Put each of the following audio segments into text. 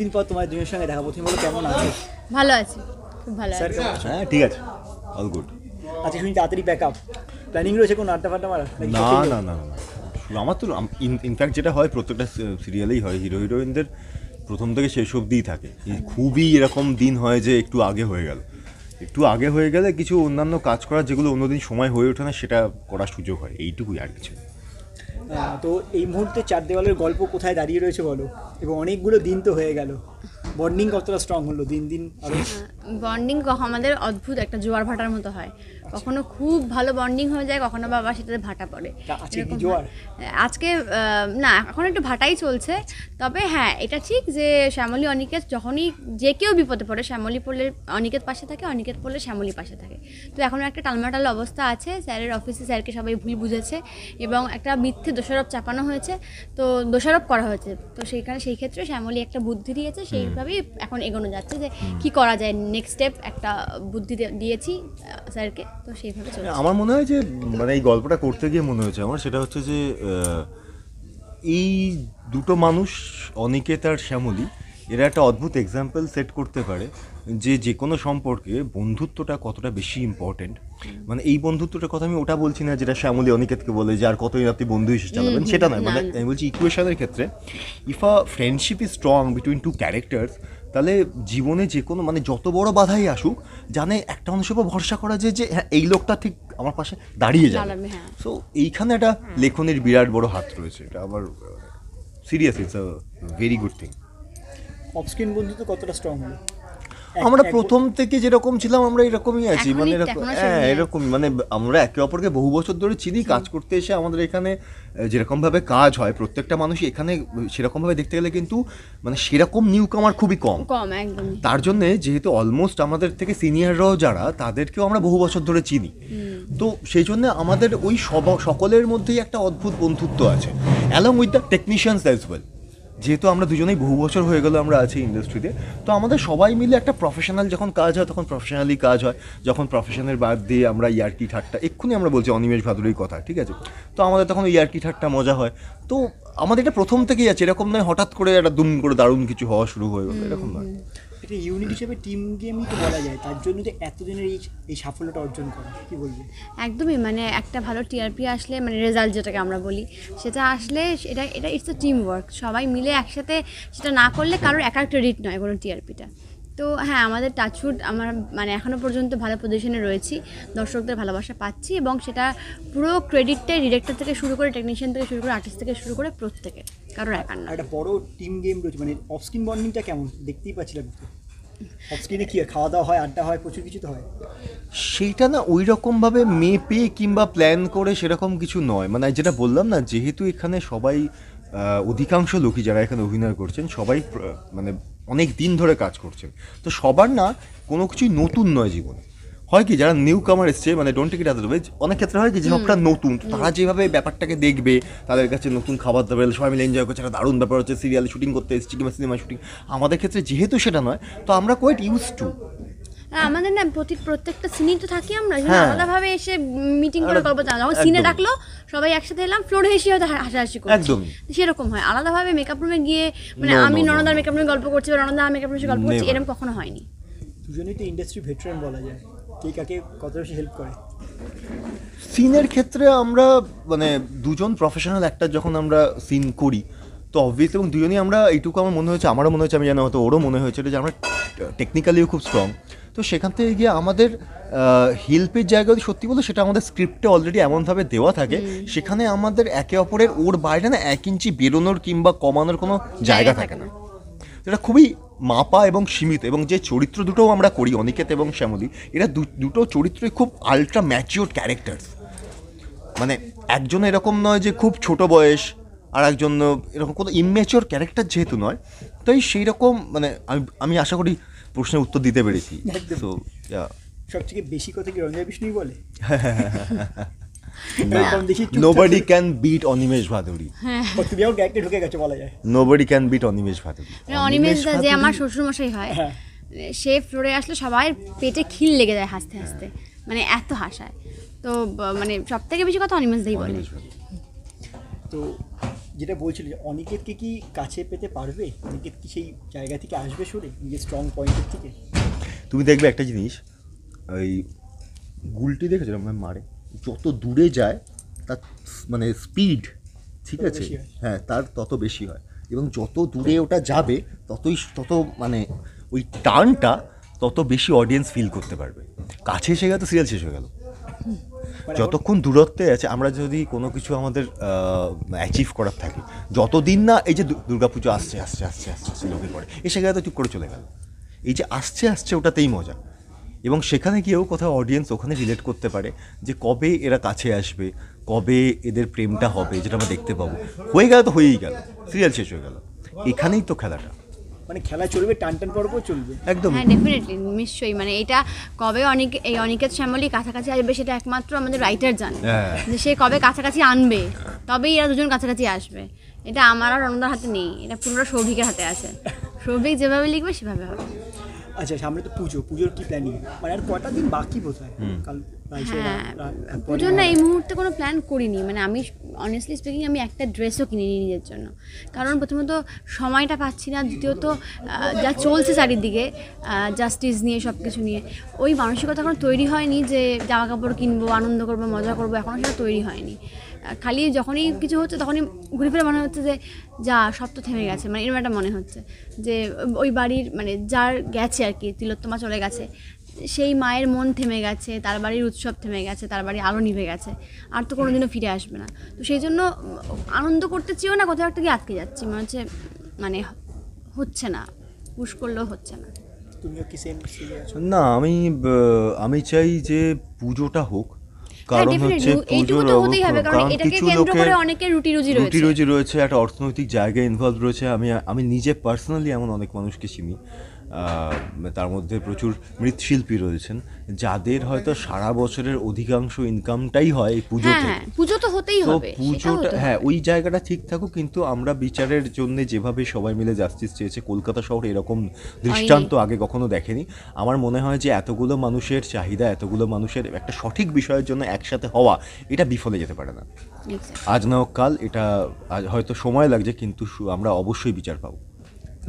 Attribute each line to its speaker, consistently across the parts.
Speaker 1: দিন পর তোমার দুজনের সঙ্গে দেখা তুমি বলো কেমন আছো ভালো আছি খুব ভালো আছি
Speaker 2: হ্যাঁ ঠিক আছে অল গুড
Speaker 1: আচ্ছা তুমি তাড়াতাড়ি প্যাক আপ প্ল্যানিং রয়েছে কোনো আড্ডা ফাড্ডা মারা না
Speaker 2: না না না আমার তো ইনফ্যাক্ট যেটা হয় প্রত্যেকটা সিরিয়ালেই হয় হিরো হিরোইনদের প্রথম থেকে শেষ অবধিই থাকে খুবই এরকম দিন হয় যে একটু আগে হয়ে গেল একটু আগে হয়ে গেলে কিছু অন্যান্য কাজ করার যেগুলো অন্যদিন সময় হয়ে ওঠে না সেটা করার সুযোগ হয় এইটুকুই আর কিছু
Speaker 1: হ্যাঁ। তো এই মুহূর্তে চার দেওয়ালের গল্প কোথায় দাঁড়িয়ে রয়েছে বলো এবং অনেকগুলো দিন তো হয়ে গেল বন্ডিং কতটা স্ট্রং হলো দিন দিন
Speaker 3: বন্ডিং হ্যাঁ, আমাদের অদ্ভুত একটা জোয়ার ভাটার মতো হয় কখনো খুব ভালো বন্ডিং হয়ে যায় কখনো বা আবার সেটাতে ভাটা পড়ে আজকে না এখন একটু ভাটাই চলছে তবে হ্যাঁ এটা ঠিক যে শ্যামলী অনিকেত যখনই যে কেউ বিপদে পড়ে শ্যামলী পড়লে অনিকেত পাশে থাকে অনিকেত পড়লে শ্যামলী পাশে থাকে তো এখন একটা টালমাটাল অবস্থা আছে স্যারের অফিসে স্যারকে সবাই ভুল বুঝেছে এবং একটা মিথ্যে দোষারোপ চাপানো হয়েছে তো দোষারোপ করা হয়েছে তো সেইখানে সেই ক্ষেত্রে শ্যামলী একটা বুদ্ধি দিয়েছে সেইভাবেই এখন এগোনো যাচ্ছে যে কি করা যায় নেক্সট স্টেপ একটা বুদ্ধি দিয়েছি স্যারকে তো সেইভাবে হ্যাঁ, আমার
Speaker 2: মনে হয় যে মানে এই গল্পটা করতে গিয়ে মনে হয়েছে আমার সেটা হচ্ছে যে এই দুটো মানুষ অনিকেত আর শ্যামলী এরা একটা অদ্ভুত এক্সাম্পল সেট করতে পারে যে যে কোনো সম্পর্কে বন্ধুত্বটা কতটা বেশি ইম্পর্টেন্ট মানে এই বন্ধুত্বটার কথা আমি ওটা বলছি না যেটা শ্যামলী অনিকেতকে বলে যে আর কতই আপনি বন্ধু হিসেবে চালাবেন সেটা নয় মানে আমি বলছি ইকুয়েশনের ক্ষেত্রে if a friendship is strong between two characters তাহলে জীবনে যে কোনো মানে যত বড় বাধাই আসুক জানে একটা মানুষের উপর ভরসা করা যায় যে হ্যাঁ এই লোকটা ঠিক আমার পাশে দাঁড়িয়ে যাবে সো হ্যাঁ। এইখানে একটা লেখনের বিরাট বড় হাত রয়েছে এটা আমার serious it's a very good thing
Speaker 1: of screen বন্ধুত্ব কতটা স্ট্রং হলো হ্যাঁ, আমরা হ্যাঁ, প্রথম
Speaker 2: থেকে যেরকম ছিলাম আমরা এরকমই আছি মানে এরকম হ্যাঁ এরকম মানে আমরা একে অপরকে বহু বছর ধরে চিনি কাজ করতে এসে আমাদের এখানে যেরকমভাবে কাজ হয় প্রত্যেকটা মানুষ এখানে সেরকম ভাবে দেখতে গেলে কিন্তু মানে সেরকম নিউ কামার খুবই কম কম তার জন্য যেহেতু অলমোস্ট আমাদের থেকে সিনিয়ররাও যারা তাদেরকেও আমরা বহু বছর ধরে চিনি তো সেই জন্য আমাদের ওই সকলের মধ্যেই একটা অদ্ভুত বন্ধুত্ব আছে along with the technicians as well যেহেতু আমরা দুজনেই বহু বছর হয়ে গেলো আমরা আছি ইন্ডাস্ট্রিতে তো আমাদের সবাই মিলে একটা প্রফেশনাল যখন কাজ হয় তখন প্রফেশনালি কাজ হয় যখন প্রফেশনের বাদ দিয়ে আমরা ইয়ার্কি e ঠাট্টা এক্ষুনি আমরা বলছি অনিমেষ ভাদুরের কথা ঠিক আছে তো আমাদের তখন ইয়ার্কি e ঠাট্টা মজা হয় তো আমাদের এটা প্রথম থেকেই আছে এরকম নয় হঠাৎ করে একটা দুম করে দারুণ কিছু হওয়া শুরু
Speaker 1: হয়ে গেলো এরকম নয় একটা ইউনিট হিসেবে টিম গেমই তো বলা যায় তার জন্য যে এতদিনের এই এই সাফল্যটা অর্জন করা কি বলবে
Speaker 3: একদমই মানে একটা ভালো টিআরপি আসলে মানে রেজাল্ট যেটাকে আমরা বলি সেটা আসলে এটা এটা ইটস আ টিম ওয়ার্ক সবাই মিলে একসাথে সেটা না করলে কারোর একা একটা রিট নয় কোনো টিআরপিটা তো হ্যাঁ আমাদের টাচউড আমার মানে এখনও পর্যন্ত ভালো পজিশনে রয়েছি দর্শকদের ভালোবাসা পাচ্ছি এবং সেটা পুরো ক্রেডিটটাই ডিরেক্টর থেকে শুরু করে টেকনিশিয়ান থেকে শুরু করে আর্টিস্ট থেকে শুরু করে প্রত্যেকে
Speaker 1: কারোর একার না একটা বড় টিম গেম রয়েছে মানে অফ স্ক্রিন বন্ডিংটা কেমন দেখতেই পাচ্ছিলাম অফ খাওয়া দাওয়া হয় আড্ডা হয় প্রচুর কিছু তো হয়
Speaker 2: সেইটা না ওই রকমভাবে মেপে কিংবা প্ল্যান করে সেরকম কিছু নয় মানে যেটা বললাম না যেহেতু এখানে সবাই অধিকাংশ লোকই যারা এখানে অভিনয় করছেন সবাই মানে অনেক দিন ধরে কাজ করছেন তো সবার না কোনো কিছুই নতুন নয় জীবনে হয় কি যারা নিউ কামার এসছে মানে ডোন্ট টিকিট ওয়েজ অনেক ক্ষেত্রে হয় কি যে সবটা নতুন তারা যেভাবে ব্যাপারটাকে দেখবে তাদের কাছে নতুন খাবার দাবার সবাই মিলে এনজয় করছে একটা দারুণ ব্যাপার হচ্ছে সিরিয়ালে শুটিং করতে এসেছি কিংবা সিনেমা শুটিং আমাদের ক্ষেত্রে যেহেতু সেটা নয় তো আমরা কোয়েট ইউজ টু
Speaker 3: আমাদের না প্রতি প্রত্যেকটা সিনে তো থাকি আমরা হ্যাঁ। আলাদাভাবে এসে মিটিং করে গল্প জানা যখন সিনে ডাকলো সবাই একসাথে এলাম ফ্লোরে এসে হয়তো হাসাহাসি করি সেরকম হয় আলাদাভাবে মেকআপ রুমে গিয়ে মানে আমি ননদার মেকআপ রুমে গল্প করছি বা ননদা মেকআপ রুমে গল্প করছি এরকম কখনো হয়নি
Speaker 1: দুজনেই তো ইন্ডাস্ট্রি ভেটারেন বলা যায় কে কাকে কত বেশি হেল্প করে
Speaker 2: সিনের ক্ষেত্রে আমরা মানে দুজন প্রফেশনাল একটা যখন আমরা সিন করি তো অবভিয়াসলি এবং দুজনেই আমরা এইটুকু আমার মনে হয়েছে আমারও মনে হয়েছে আমি জানি হয়তো ওরও মনে হয়েছিল যে আমরা টেকনিক্যালিও খুব স্ট্রং তো সেখান থেকে গিয়ে আমাদের হেল্পের জায়গা যদি সত্যি বলতে সেটা আমাদের স্ক্রিপ্টে অলরেডি এমনভাবে দেওয়া থাকে সেখানে আমাদের একে অপরের ওর বাইরে না এক ইঞ্চি বেরোনোর কিংবা কমানোর কোনো জায়গা থাকে না এটা খুবই মাপা এবং সীমিত এবং যে চরিত্র দুটোও আমরা করি অনিকেত এবং শ্যামলী এরা দুটো চরিত্রই খুব আলট্রা ম্যাচিওর ক্যারেক্টার মানে একজন এরকম নয় যে খুব ছোট বয়স আর একজন এরকম কোনো ইমেচিওর ক্যারেক্টার যেহেতু নয় তাই সেই রকম মানে আমি আমি আশা করি প্রশ্নের উত্তর দিতে পেরেছি তো
Speaker 1: সবথেকে বেশি কথা কি রঞ্জয় বিষ্ণুই বলে nobody
Speaker 2: can beat Animesh Bhaduri
Speaker 3: হ্যাঁ
Speaker 1: আমার গ্যাংকে ঢুকে গেছো বলা যায়
Speaker 2: nobody can beat Animesh Bhaduri
Speaker 3: মানে অনিমেষ যে আমার শ্বশুরমশাই হয় হ্যাঁ। সে ফ্লোরে আসলে সবাই পেটে খিল লেগে যায় হাসতে হাসতে মানে এত হাসায় তো মানে সব থেকে বেশি কথা অনিমেষ দেই বলে
Speaker 1: তো যেটা বলছিল যে অনিকেতকে কি কাছে পেতে পারবে অনিকেত কি সেই জায়গা থেকে আসবে সরে নিজের স্ট্রং পয়েন্টের থেকে
Speaker 2: তুমি দেখবে একটা জিনিস ওই গুলটি আমার মারে যত দূরে যায় তার মানে স্পিড ঠিক আছে হ্যাঁ তার তত বেশি হয় এবং যত দূরে ওটা যাবে ততই তত মানে ওই টানটা তত বেশি অডিয়েন্স ফিল করতে পারবে কাছে এসে গেল তো সিরিয়াল শেষ হয়ে গেল মানে যতক্ষণ দূরত্বে আছে আমরা যদি কোনো কিছু আমাদের অ্যাচিভ করার থাকে যতদিন না এই যে দুর্গাপুজো আসছে আসছে আসছে আসছে আসছে লোকে করে এসে গেলে তো চুপ করে চলে গেল এই যে আসছে আসছে ওটাতেই মজা এবং সেখানে গিয়েও কোথাও অডিয়েন্স ওখানে রিলেট করতে পারে যে কবে এরা কাছে আসবে কবে এদের প্রেমটা হবে যেটা আমরা দেখতে পাবো হয়ে গেল তো হয়েই গেল সিরিয়াল শেষ হয়ে গেল এখানেই তো খেলাটা
Speaker 3: মানে খেলা
Speaker 1: চলবে টান টান চলবে
Speaker 3: একদম হ্যাঁ ডেফিনেটলি নিশ্চয়ই মানে এটা কবে অনেক এই অনিকেত শ্যামলী কাছাকাছি আসবে সেটা একমাত্র আমাদের রাইটার জানে হ্যাঁ। যে সে কবে কাছাকাছি আনবে তবেই এরা দুজন কাছাকাছি আসবে এটা আমার আর অন্যদের হাতে নেই এটা পুরোটা সৌভিকের হাতে আছে সৌভিক যেভাবে লিখবে সেভাবে হবে
Speaker 1: আচ্ছা সামনে তো পুজো পুজোর কি প্ল্যানিং মানে আর কটা দিন বাকি বোধ হয়
Speaker 3: কাল হ্যাঁ না এই মুহূর্তে কোনো প্ল্যান করিনি মানে আমি অনেস্টলি স্পিকিং আমি একটা ড্রেসও কিনিনি নিজের জন্য কারণ প্রথমত সময়টা পাচ্ছি না দ্বিতীয়ত যা চলছে চারিদিকে জাস্টিস নিয়ে সব কিছু নিয়ে ওই মানসিকতা এখন তৈরি হয়নি যে জামা কাপড় কিনবো আনন্দ করবো মজা করবো এখনও সেটা তৈরি হয়নি খালি যখনই কিছু হচ্ছে তখনই ঘুরে ফিরে মনে হচ্ছে যে যা সব তো থেমে গেছে মানে এরকম একটা মনে হচ্ছে যে ওই বাড়ির মানে যার গেছে আর কি তিলোত্তমা চলে গেছে সেই মায়ের মন থেমে গেছে তার বাড়ির উৎসব থেমে গেছে তার বাড়ি আলো নিভে গেছে আর তো কোনোদিনও ফিরে আসবে না তো সেই জন্য আনন্দ করতে চেয়েও না কোথাও একটা গিয়ে আটকে যাচ্ছি মনে হচ্ছে মানে হচ্ছে না পুশ করলেও হচ্ছে না
Speaker 2: না আমি আমি চাই যে পুজোটা হোক হ্যাঁ, কারণ হচ্ছে পুজোর কারণ কিছু লোকের
Speaker 3: রুটি রুজি
Speaker 2: রয়েছে একটা অর্থনৈতিক জায়গায় ইনভলভ রয়েছে আমি আমি নিজে পার্সোনালি এমন অনেক মানুষকে চিনি তার মধ্যে প্রচুর মৃৎশিল্পী রয়েছেন যাদের হয়তো সারা বছরের অধিকাংশ ইনকামটাই হয় এই পুজোতে হ্যাঁ, হ্যাঁ,
Speaker 3: পুজো তো হতেই হবে পুজোটা হ্যাঁ
Speaker 2: ওই জায়গাটা ঠিক থাকুক কিন্তু আমরা বিচারের জন্য যেভাবে সবাই মিলে জাস্টিস চেয়েছে কলকাতা শহর এরকম দৃষ্টান্ত আগে কখনো দেখেনি আমার মনে হয় যে এতগুলো মানুষের চাহিদা এতগুলো মানুষের একটা সঠিক বিষয়ের জন্য একসাথে হওয়া এটা বিফলে যেতে পারে না আজ না কাল এটা হয়তো সময় লাগছে কিন্তু আমরা অবশ্যই বিচার পাবো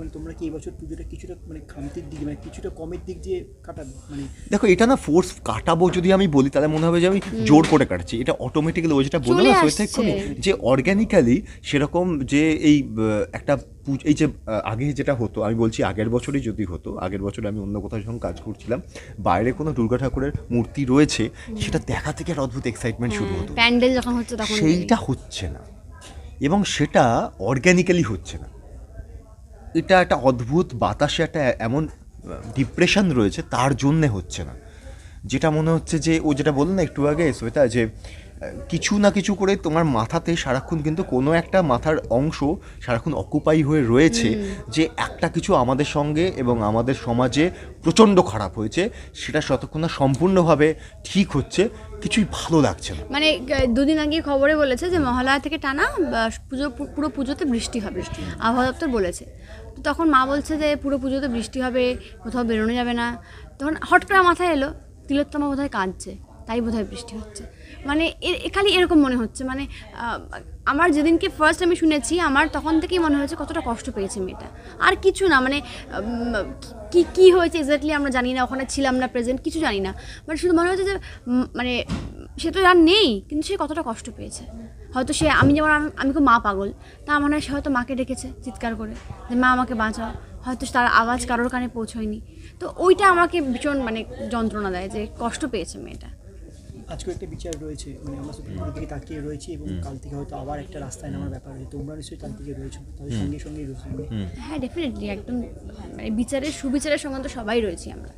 Speaker 1: মানে তোমরা কি এবছর পুজোটা কিছুটা মানে খামতির দিকে মানে কিছুটা কমের দিক দিয়ে কাটাবে মানে
Speaker 2: দেখো এটা না ফোর্স কাটাবো যদি আমি বলি তাহলে মনে হবে যে আমি জোর করে কাটছি এটা অটোমেটিক্যালি ওই যেটা বললো না সেটা এক্ষুনি যে অর্গ্যানিক্যালি সেরকম যে এই একটা এই যে আগে যেটা হতো আমি বলছি আগের বছরই যদি হতো আগের বছরে আমি অন্য কোথাও যখন কাজ করছিলাম বাইরে কোনো দুর্গা ঠাকুরের মূর্তি রয়েছে সেটা দেখা থেকে একটা অদ্ভুত এক্সাইটমেন্ট শুরু হতো
Speaker 3: প্যান্ডেল যখন হচ্ছে সেইটা
Speaker 2: হচ্ছে না এবং সেটা অর্গ্যানিক্যালি হচ্ছে না এটা একটা অদ্ভুত বাতাসে একটা এমন ডিপ্রেশন রয়েছে তার জন্যে হচ্ছে না যেটা মনে হচ্ছে যে ও যেটা বললেন একটু আগে শ্বেতা যে কিছু না কিছু করে তোমার মাথাতে সারাক্ষণ কিন্তু কোনো একটা মাথার অংশ সারাক্ষণ অকুপাই হয়ে রয়েছে যে একটা কিছু আমাদের সঙ্গে এবং আমাদের সমাজে প্রচণ্ড খারাপ হয়েছে সেটা যতক্ষণ না সম্পূর্ণভাবে ঠিক হচ্ছে কিছুই ভালো লাগছে না
Speaker 3: মানে দুদিন আগে খবরে বলেছে যে মহালয়া থেকে টানা পুজো পুরো পুজোতে বৃষ্টি হবে আবহাওয়া দপ্তর বলেছে তো তখন মা বলছে যে পুরো পুজোতে বৃষ্টি হবে কোথাও বেরোনো যাবে না তখন হট করে মাথায় এলো তিলোত্তমা বোধহয় কাঁদছে তাই বোধহয় বৃষ্টি হচ্ছে মানে খালি এরকম মনে হচ্ছে মানে আমার যেদিনকে ফার্স্ট আমি শুনেছি আমার তখন থেকেই মনে হয়েছে কতটা কষ্ট পেয়েছে মেয়েটা আর কিছু না মানে কি কি হয়েছে এক্স্যাক্টলি আমরা জানি না ওখানে ছিলাম না প্রেজেন্ট কিছু জানি না মানে শুধু মনে হচ্ছে যে মানে সে তো আর নেই কিন্তু সে কতটা কষ্ট পেয়েছে হয়তো সে আমি যেমন আমি খুব মা পাগল তা মনে হয় সে হয়তো মাকে ডেকেছে চিৎকার করে যে মা আমাকে বাঁচাও হয়তো তার আওয়াজ কারোর কানে পৌঁছয়নি তো ওইটা আমাকে ভীষণ মানে যন্ত্রণা দেয় যে কষ্ট পেয়েছে মেয়েটা
Speaker 1: আজকে একটা বিচার রয়েছে মানে আমরা সুপ্রিম কোর্টের দিকে তাকিয়ে রয়েছি এবং কাল থেকে হয়তো আবার একটা রাস্তায় নামার ব্যাপার তোমরা নিশ্চয়ই রয়েছো তাদের সঙ্গে সঙ্গে রয়েছে
Speaker 3: হ্যাঁ ডেফিনেটলি একদম মানে বিচারের সুবিচারের সঙ্গে তো সবাই রয়েছি আমরা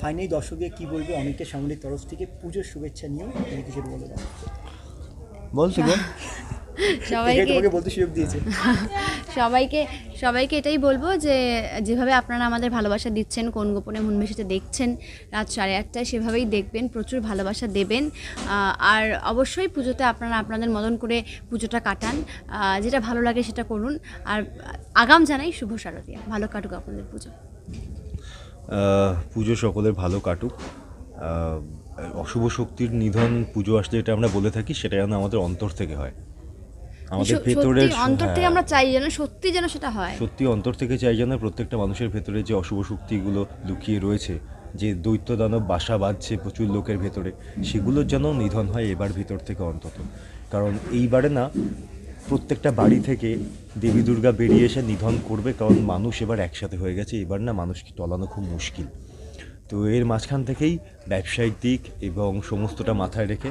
Speaker 1: ফাইনালি দর্শকদের কি বলবে অনেকটা সামনের তরফ থেকে পুজোর শুভেচ্ছা নিয়েও তুমি কিছু বলে দাও বলছি
Speaker 3: সবাইকে বলতে সুযোগ দিয়েছে সবাইকে সবাইকে এটাই বলবো যে যেভাবে আপনারা আমাদের ভালোবাসা দিচ্ছেন কোন গোপনে মন ভুনবেশিতে দেখছেন রাত সাড়ে আটটায় সেভাবেই দেখবেন প্রচুর ভালোবাসা দেবেন আর অবশ্যই পুজোতে আপনারা আপনাদের মদন করে পুজোটা কাটান যেটা ভালো লাগে সেটা করুন আর আগাম জানাই শুভ শারদীয়া ভালো কাটুক আপনাদের পুজো
Speaker 2: পুজো সকলের ভালো কাটুক অশুভ শক্তির নিধন পুজো আসলে এটা আমরা বলে থাকি সেটা যেন আমাদের অন্তর থেকে হয় আমাদের ভেতরের অন্তর থেকে হ্যাঁ। আমরা
Speaker 3: চাই যেন সত্যি যেন সেটা হয়
Speaker 2: সত্যি অন্তর থেকে চাই যেন প্রত্যেকটা মানুষের ভেতরে যে অশুভ শক্তিগুলো লুকিয়ে রয়েছে যে দৈত্য দানব বাসা বাঁধছে প্রচুর লোকের ভেতরে সেগুলোর যেন নিধন হয় এবার ভেতর থেকে অন্তত কারণ এইবারে না প্রত্যেকটা বাড়ি থেকে দেবী দুর্গা বেরিয়ে এসে নিধন করবে কারণ মানুষ এবার একসাথে হয়ে গেছে এবার না মানুষকে টলানো খুব মুশকিল তো এর মাঝখান থেকেই ব্যবসায়িক দিক এবং সমস্তটা মাথায় রেখে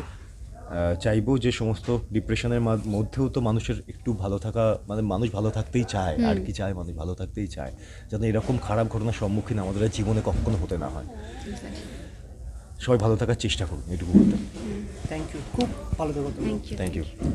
Speaker 2: চাইবো যে সমস্ত ডিপ্রেশনের মধ্যেও তো মানুষের একটু ভালো থাকা মানে মানুষ ভালো থাকতেই চায় আর কি চায় মানুষ ভালো থাকতেই চায় যেন এরকম খারাপ ঘটনার সম্মুখীন আমাদের জীবনে কখনো হতে না হয় সবাই ভালো থাকার চেষ্টা করুন এটুকু বলতে
Speaker 1: থ্যাংক ইউ খুব ভালো থাকো থ্যাংক
Speaker 2: ইউ